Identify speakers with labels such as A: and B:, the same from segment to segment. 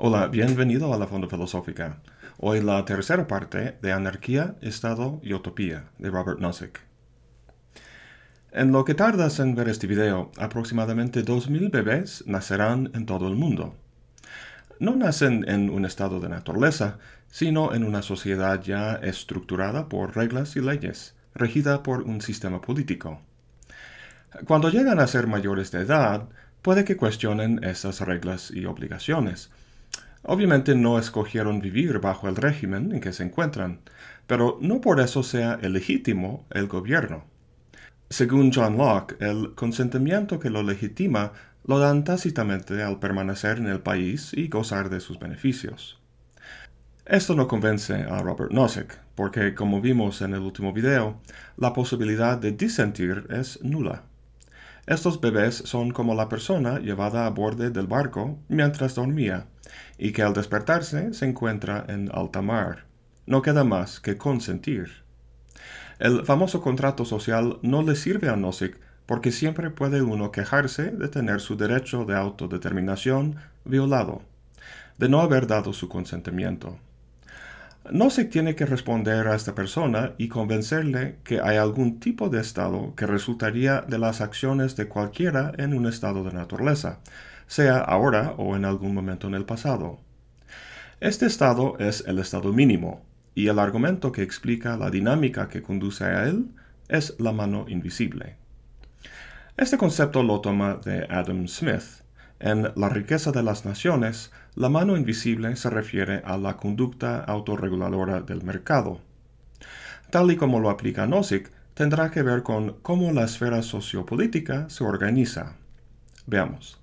A: Hola, bienvenido a la Fondo Filosófica. Hoy la tercera parte de Anarquía, Estado y Utopía de Robert Nozick. En lo que tardas en ver este video, aproximadamente 2.000 bebés nacerán en todo el mundo. No nacen en un estado de naturaleza, sino en una sociedad ya estructurada por reglas y leyes, regida por un sistema político. Cuando llegan a ser mayores de edad, puede que cuestionen esas reglas y obligaciones, Obviamente no escogieron vivir bajo el régimen en que se encuentran, pero no por eso sea ilegítimo el gobierno. Según John Locke, el consentimiento que lo legitima lo dan tácitamente al permanecer en el país y gozar de sus beneficios. Esto no convence a Robert Nozick, porque como vimos en el último video, la posibilidad de disentir es nula. Estos bebés son como la persona llevada a borde del barco mientras dormía, y que al despertarse se encuentra en alta mar. No queda más que consentir. El famoso contrato social no le sirve a Nozick porque siempre puede uno quejarse de tener su derecho de autodeterminación violado, de no haber dado su consentimiento no se tiene que responder a esta persona y convencerle que hay algún tipo de estado que resultaría de las acciones de cualquiera en un estado de naturaleza, sea ahora o en algún momento en el pasado. Este estado es el estado mínimo, y el argumento que explica la dinámica que conduce a él es la mano invisible. Este concepto lo toma de Adam Smith en La riqueza de las naciones la mano invisible se refiere a la conducta autorreguladora del mercado. Tal y como lo aplica Nozick, tendrá que ver con cómo la esfera sociopolítica se organiza. Veamos.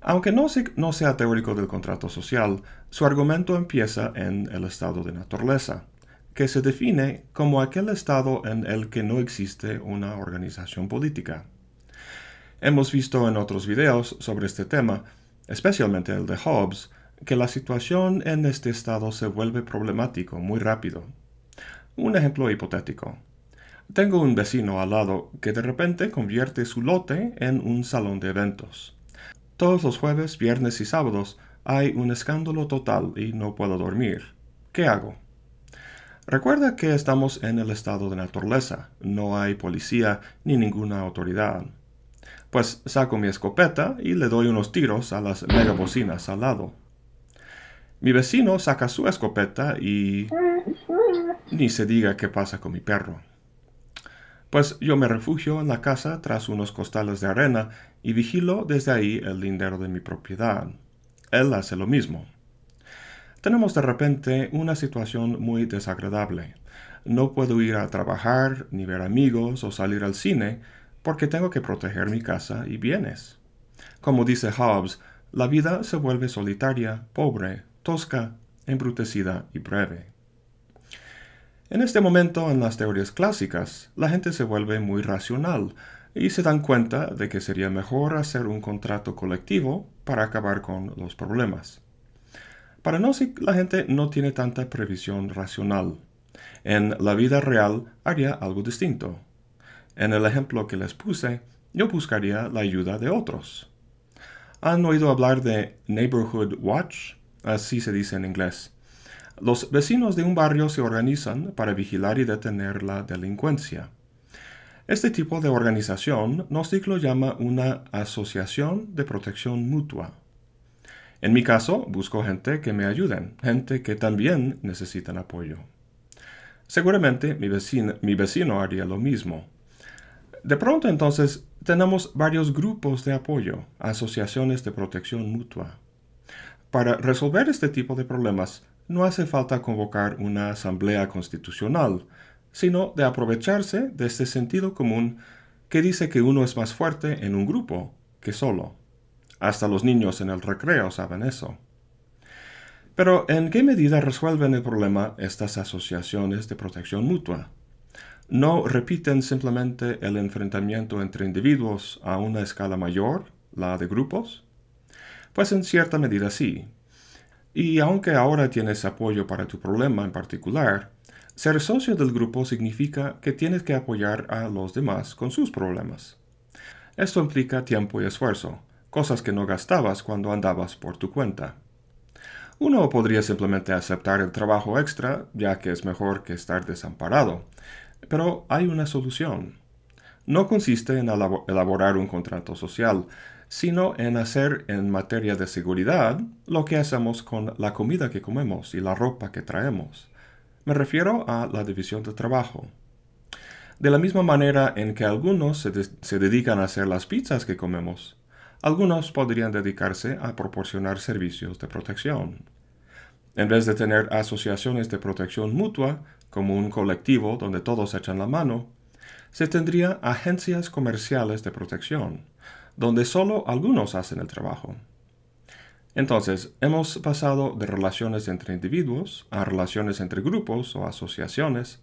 A: Aunque Nozick no sea teórico del contrato social, su argumento empieza en el estado de naturaleza, que se define como aquel estado en el que no existe una organización política. Hemos visto en otros videos sobre este tema especialmente el de Hobbes, que la situación en este estado se vuelve problemático muy rápido. Un ejemplo hipotético. Tengo un vecino al lado que de repente convierte su lote en un salón de eventos. Todos los jueves, viernes y sábados hay un escándalo total y no puedo dormir. ¿Qué hago? Recuerda que estamos en el estado de naturaleza, no hay policía ni ninguna autoridad pues saco mi escopeta y le doy unos tiros a las megabocinas al lado. Mi vecino saca su escopeta y... ni se diga qué pasa con mi perro. Pues yo me refugio en la casa tras unos costales de arena y vigilo desde ahí el lindero de mi propiedad. Él hace lo mismo. Tenemos de repente una situación muy desagradable. No puedo ir a trabajar, ni ver amigos o salir al cine, porque tengo que proteger mi casa y bienes. Como dice Hobbes, la vida se vuelve solitaria, pobre, tosca, embrutecida y breve. En este momento, en las teorías clásicas, la gente se vuelve muy racional y se dan cuenta de que sería mejor hacer un contrato colectivo para acabar con los problemas. Para Nozick, la gente no tiene tanta previsión racional. En la vida real haría algo distinto. En el ejemplo que les puse, yo buscaría la ayuda de otros. ¿Han oído hablar de Neighborhood Watch? Así se dice en inglés. Los vecinos de un barrio se organizan para vigilar y detener la delincuencia. Este tipo de organización Nozick lo llama una asociación de protección mutua. En mi caso, busco gente que me ayuden, gente que también necesitan apoyo. Seguramente mi, vecino, mi vecino haría lo mismo. De pronto entonces tenemos varios grupos de apoyo, asociaciones de protección mutua. Para resolver este tipo de problemas no hace falta convocar una asamblea constitucional, sino de aprovecharse de este sentido común que dice que uno es más fuerte en un grupo que solo. Hasta los niños en el recreo saben eso. Pero ¿en qué medida resuelven el problema estas asociaciones de protección mutua? no repiten simplemente el enfrentamiento entre individuos a una escala mayor, la de grupos? Pues en cierta medida sí. Y aunque ahora tienes apoyo para tu problema en particular, ser socio del grupo significa que tienes que apoyar a los demás con sus problemas. Esto implica tiempo y esfuerzo, cosas que no gastabas cuando andabas por tu cuenta. Uno podría simplemente aceptar el trabajo extra, ya que es mejor que estar desamparado, pero hay una solución. No consiste en elaborar un contrato social, sino en hacer en materia de seguridad lo que hacemos con la comida que comemos y la ropa que traemos. Me refiero a la división de trabajo. De la misma manera en que algunos se, dedican a hacer las pizzas que comemos, algunos podrían dedicarse a proporcionar servicios de protección. En vez de tener asociaciones de protección mutua, como un colectivo donde todos echan la mano, se tendría agencias comerciales de protección, donde solo algunos hacen el trabajo. Entonces, hemos pasado de relaciones entre individuos a relaciones entre grupos o asociaciones,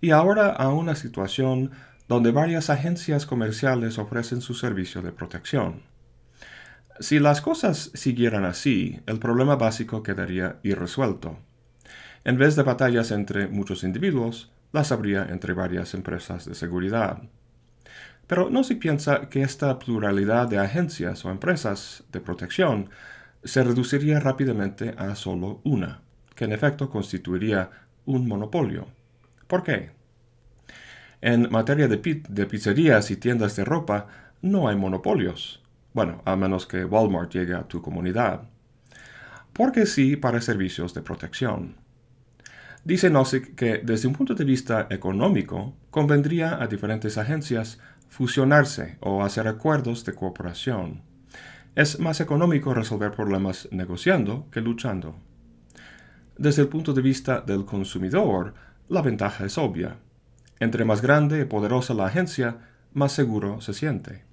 A: y ahora a una situación donde varias agencias comerciales ofrecen su servicio de protección. Si las cosas siguieran así, el problema básico quedaría irresuelto. En vez de batallas entre muchos individuos, las habría entre varias empresas de seguridad. Pero no se piensa que esta pluralidad de agencias o empresas de protección se reduciría rápidamente a solo una, que en efecto constituiría un monopolio. ¿Por qué? En materia de, pizzerías y tiendas de ropa, no hay monopolios. Bueno, a menos que Walmart llegue a tu comunidad. Porque sí para servicios de protección. Dice Nozick que desde un punto de vista económico, convendría a diferentes agencias fusionarse o hacer acuerdos de cooperación. Es más económico resolver problemas negociando que luchando. Desde el punto de vista del consumidor, la ventaja es obvia. Entre más grande y poderosa la agencia, más seguro se siente.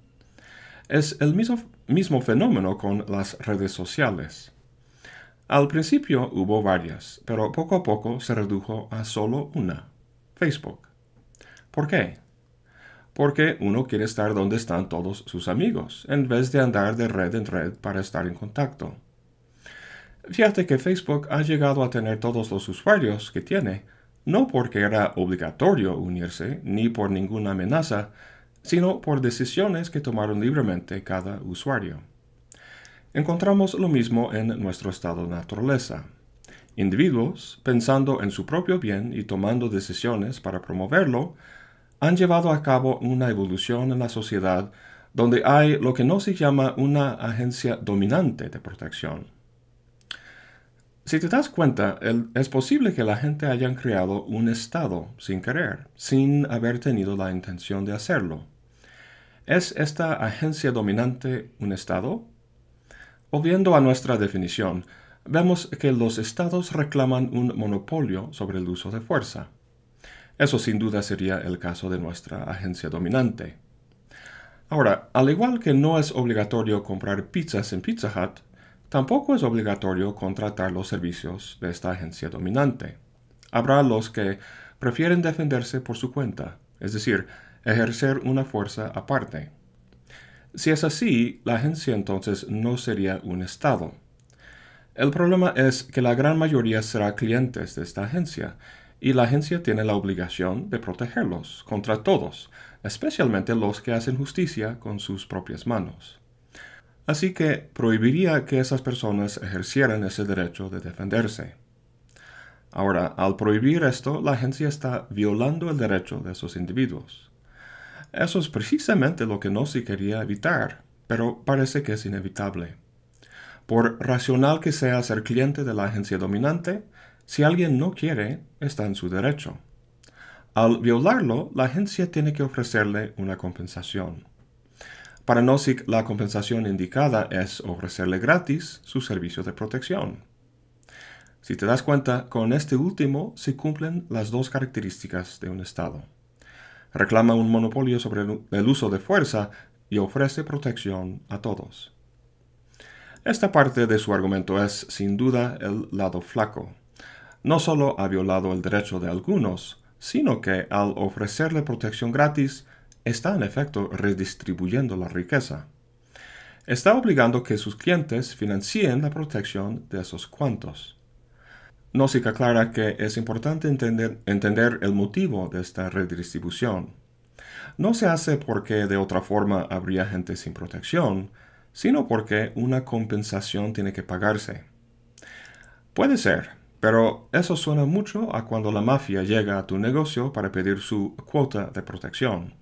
A: Es el mismo, mismo fenómeno con las redes sociales. Al principio hubo varias, pero poco a poco se redujo a solo una, Facebook. ¿Por qué? Porque uno quiere estar donde están todos sus amigos, en vez de andar de red en red para estar en contacto. Fíjate que Facebook ha llegado a tener todos los usuarios que tiene, no porque era obligatorio unirse, ni por ninguna amenaza, sino por decisiones que tomaron libremente cada usuario. Encontramos lo mismo en nuestro estado de naturaleza. Individuos, pensando en su propio bien y tomando decisiones para promoverlo, han llevado a cabo una evolución en la sociedad donde hay lo que no se llama una agencia dominante de protección. Si te das cuenta, es posible que la gente hayan creado un estado sin querer, sin haber tenido la intención de hacerlo. ¿Es esta agencia dominante un estado? Volviendo a nuestra definición, vemos que los estados reclaman un monopolio sobre el uso de fuerza. Eso sin duda sería el caso de nuestra agencia dominante. Ahora, al igual que no es obligatorio comprar pizzas en Pizza Hut, tampoco es obligatorio contratar los servicios de esta agencia dominante. Habrá los que prefieren defenderse por su cuenta, es decir, ejercer una fuerza aparte. Si es así, la agencia entonces no sería un estado. El problema es que la gran mayoría será clientes de esta agencia, y la agencia tiene la obligación de protegerlos contra todos, especialmente los que hacen justicia con sus propias manos. Así que prohibiría que esas personas ejercieran ese derecho de defenderse. Ahora, al prohibir esto, la agencia está violando el derecho de esos individuos. Eso es precisamente lo que no quería evitar, pero parece que es inevitable. Por racional que sea ser cliente de la agencia dominante, si alguien no quiere, está en su derecho. Al violarlo, la agencia tiene que ofrecerle una compensación. Para Nozick, la compensación indicada es ofrecerle gratis su servicio de protección. Si te das cuenta, con este último se cumplen las dos características de un estado reclama un monopolio sobre el uso de fuerza y ofrece protección a todos. Esta parte de su argumento es, sin duda, el lado flaco. No solo ha violado el derecho de algunos, sino que al ofrecerle protección gratis, está en efecto redistribuyendo la riqueza. Está obligando que sus clientes financien la protección de esos cuantos se aclara que es importante entender el motivo de esta redistribución. No se hace porque de otra forma habría gente sin protección, sino porque una compensación tiene que pagarse. Puede ser, pero eso suena mucho a cuando la mafia llega a tu negocio para pedir su cuota de protección.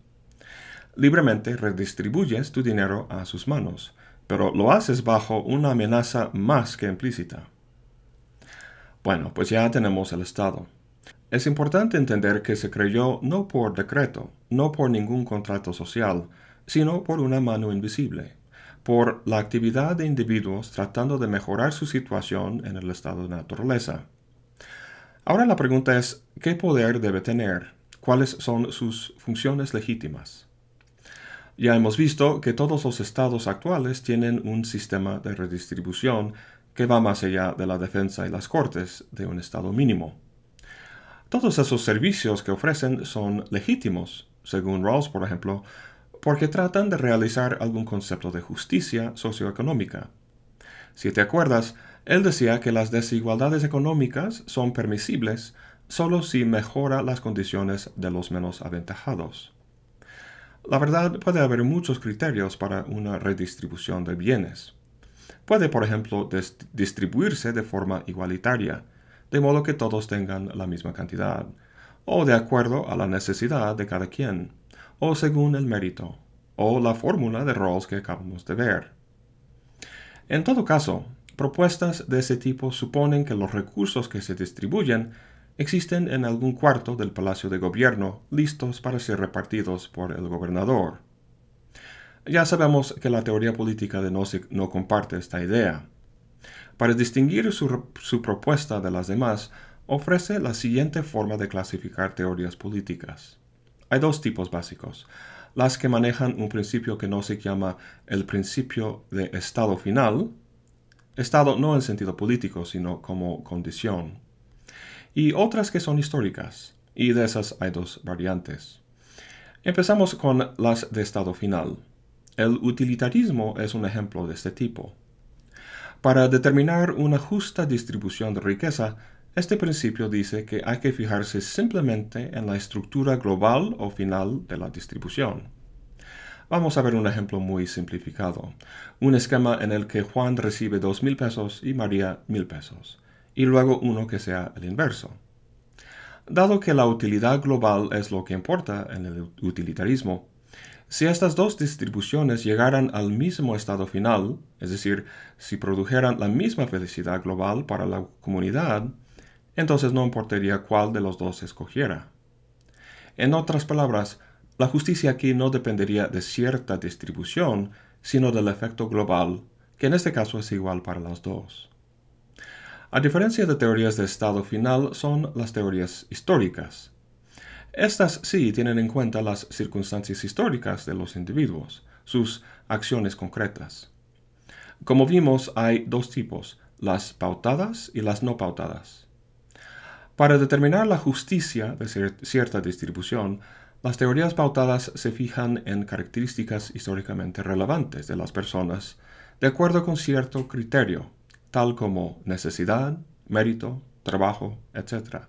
A: Libremente redistribuyes tu dinero a sus manos, pero lo haces bajo una amenaza más que implícita. Bueno, pues ya tenemos el Estado. Es importante entender que se creyó no por decreto, no por ningún contrato social, sino por una mano invisible, por la actividad de individuos tratando de mejorar su situación en el estado de naturaleza. Ahora la pregunta es, ¿qué poder debe tener? ¿Cuáles son sus funciones legítimas? Ya hemos visto que todos los estados actuales tienen un sistema de redistribución que va más allá de la defensa y las cortes de un Estado mínimo. Todos esos servicios que ofrecen son legítimos, según Rawls, por ejemplo, porque tratan de realizar algún concepto de justicia socioeconómica. Si te acuerdas, él decía que las desigualdades económicas son permisibles solo si mejora las condiciones de los menos aventajados. La verdad puede haber muchos criterios para una redistribución de bienes puede, por ejemplo, distribuirse de forma igualitaria, de modo que todos tengan la misma cantidad, o de acuerdo a la necesidad de cada quien, o según el mérito, o la fórmula de roles que acabamos de ver. En todo caso, propuestas de ese tipo suponen que los recursos que se distribuyen existen en algún cuarto del Palacio de Gobierno listos para ser repartidos por el gobernador. Ya sabemos que la teoría política de Nozick no comparte esta idea. Para distinguir su, propuesta de las demás, ofrece la siguiente forma de clasificar teorías políticas. Hay dos tipos básicos, las que manejan un principio que Nozick llama el principio de estado final, estado no en sentido político, sino como condición, y otras que son históricas, y de esas hay dos variantes. Empezamos con las de estado final. El utilitarismo es un ejemplo de este tipo. Para determinar una justa distribución de riqueza, este principio dice que hay que fijarse simplemente en la estructura global o final de la distribución. Vamos a ver un ejemplo muy simplificado. Un esquema en el que Juan recibe dos mil pesos y María mil pesos, y luego uno que sea el inverso. Dado que la utilidad global es lo que importa en el utilitarismo, si estas dos distribuciones llegaran al mismo estado final, es decir, si produjeran la misma felicidad global para la comunidad, entonces no importaría cuál de los dos escogiera. En otras palabras, la justicia aquí no dependería de cierta distribución, sino del efecto global, que en este caso es igual para las dos. A diferencia de teorías de estado final son las teorías históricas, estas sí tienen en cuenta las circunstancias históricas de los individuos, sus acciones concretas. Como vimos, hay dos tipos, las pautadas y las no pautadas. Para determinar la justicia de cierta distribución, las teorías pautadas se fijan en características históricamente relevantes de las personas de acuerdo con cierto criterio, tal como necesidad, mérito, trabajo, etc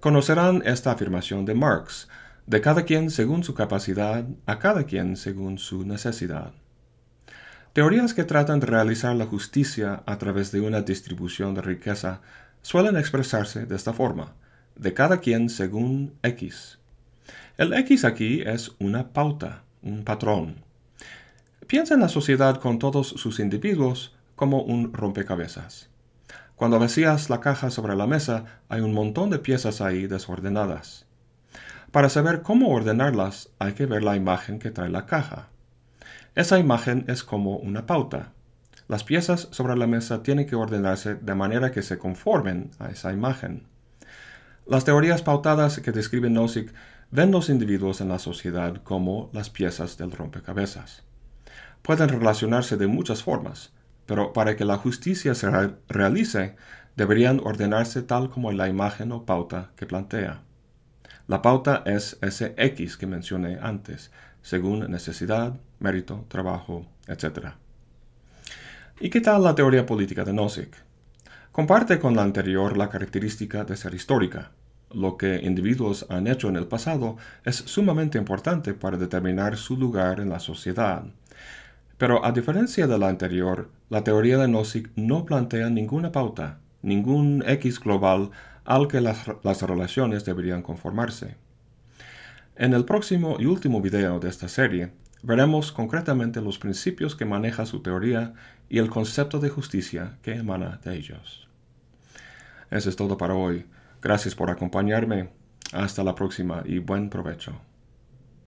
A: conocerán esta afirmación de Marx, de cada quien según su capacidad, a cada quien según su necesidad. Teorías que tratan de realizar la justicia a través de una distribución de riqueza suelen expresarse de esta forma, de cada quien según X. El X aquí es una pauta, un patrón. Piensa en la sociedad con todos sus individuos como un rompecabezas. Cuando vacías la caja sobre la mesa, hay un montón de piezas ahí desordenadas. Para saber cómo ordenarlas, hay que ver la imagen que trae la caja. Esa imagen es como una pauta. Las piezas sobre la mesa tienen que ordenarse de manera que se conformen a esa imagen. Las teorías pautadas que describe Nozick ven los individuos en la sociedad como las piezas del rompecabezas. Pueden relacionarse de muchas formas, pero para que la justicia se realice, deberían ordenarse tal como la imagen o pauta que plantea. La pauta es ese X que mencioné antes, según necesidad, mérito, trabajo, etc. ¿Y qué tal la teoría política de Nozick? Comparte con la anterior la característica de ser histórica. Lo que individuos han hecho en el pasado es sumamente importante para determinar su lugar en la sociedad. Pero a diferencia de la anterior, la teoría de Nozick no plantea ninguna pauta, ningún X global al que las, las relaciones deberían conformarse. En el próximo y último video de esta serie, veremos concretamente los principios que maneja su teoría y el concepto de justicia que emana de ellos. Eso es todo para hoy. Gracias por acompañarme. Hasta la próxima y buen provecho.